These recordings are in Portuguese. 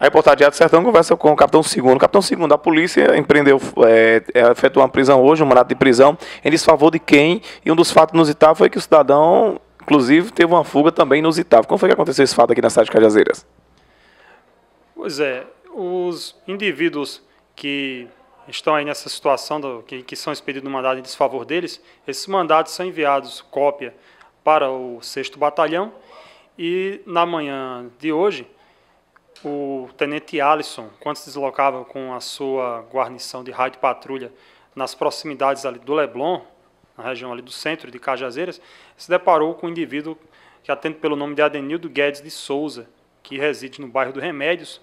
A reportagem de do Sertão conversa com o capitão segundo. O capitão segundo, a polícia empreendeu, é, eh, eh, efetuou uma prisão hoje, um mandato de prisão, em desfavor de quem? E um dos fatos inusitados foi que o cidadão, inclusive, teve uma fuga também inusitável. Como foi que aconteceu esse fato aqui na cidade de Cajazeiras? Pois é, os indivíduos que estão aí nessa situação, do, que, que são expedidos no mandado em desfavor deles, esses mandados são enviados cópia para o 6 Batalhão e na manhã de hoje o tenente Allison, quando se deslocava com a sua guarnição de raio de patrulha nas proximidades ali do Leblon, na região ali do centro de Cajazeiras, se deparou com um indivíduo que atende pelo nome de Adenildo Guedes de Souza, que reside no bairro do Remédios,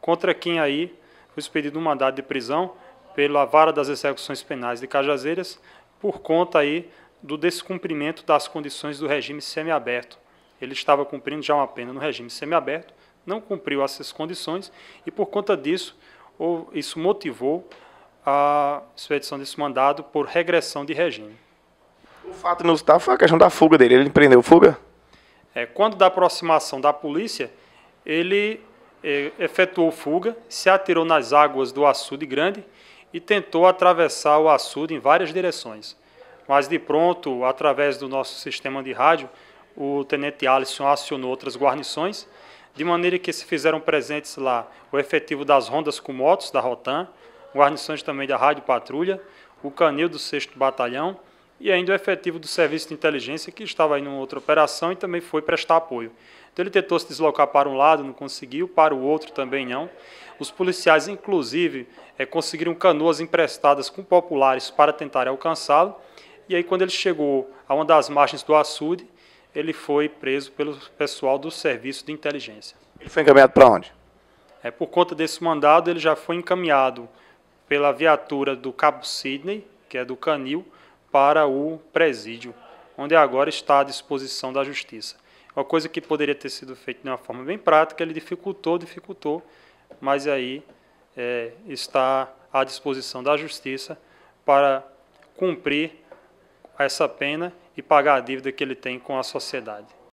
contra quem aí foi expedido um mandado de prisão pela Vara das Execuções Penais de Cajazeiras, por conta aí do descumprimento das condições do regime semiaberto. Ele estava cumprindo já uma pena no regime semiaberto, não cumpriu essas condições e, por conta disso, isso motivou a expedição desse mandado por regressão de regime. O fato inusitado foi a questão da fuga dele. Ele empreendeu fuga? É, quando da aproximação da polícia, ele é, efetuou fuga, se atirou nas águas do açude grande e tentou atravessar o açude em várias direções. Mas de pronto, através do nosso sistema de rádio, o tenente Alisson acionou outras guarnições de maneira que se fizeram presentes lá o efetivo das rondas com motos da Rotan, guarnições também da Rádio Patrulha, o canil do 6 Batalhão e ainda o efetivo do Serviço de Inteligência, que estava em outra operação e também foi prestar apoio. Então ele tentou se deslocar para um lado, não conseguiu, para o outro também não. Os policiais, inclusive, é, conseguiram canoas emprestadas com populares para tentar alcançá-lo. E aí, quando ele chegou a uma das margens do açude, ele foi preso pelo pessoal do Serviço de Inteligência. Ele foi encaminhado para onde? É, por conta desse mandado, ele já foi encaminhado pela viatura do Cabo Sidney, que é do Canil, para o presídio, onde agora está à disposição da Justiça. Uma coisa que poderia ter sido feita de uma forma bem prática, ele dificultou, dificultou, mas aí é, está à disposição da Justiça para cumprir essa pena e pagar a dívida que ele tem com a sociedade.